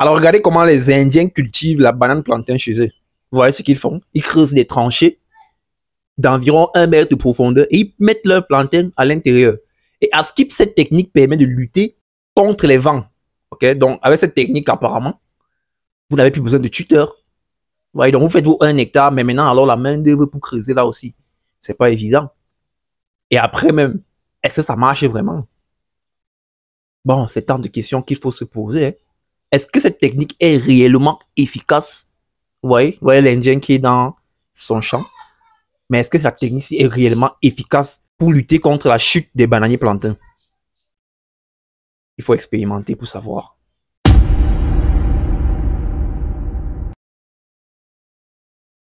Alors regardez comment les Indiens cultivent la banane plantain chez eux. Vous voyez ce qu'ils font Ils creusent des tranchées d'environ un mètre de profondeur et ils mettent leur plantain à l'intérieur. Et à ce qui cette technique permet de lutter contre les vents. Donc avec cette technique, apparemment, vous n'avez plus besoin de tuteurs. Vous voyez, donc vous faites vous un hectare, mais maintenant, alors la main-d'œuvre pour creuser là aussi, ce n'est pas évident. Et après même, est-ce que ça marche vraiment Bon, c'est tant de questions qu'il faut se poser. Hein. Est-ce que cette technique est réellement efficace Vous voyez, voyez l'Indien qui est dans son champ. Mais est-ce que cette technique est réellement efficace pour lutter contre la chute des bananiers plantains Il faut expérimenter pour savoir.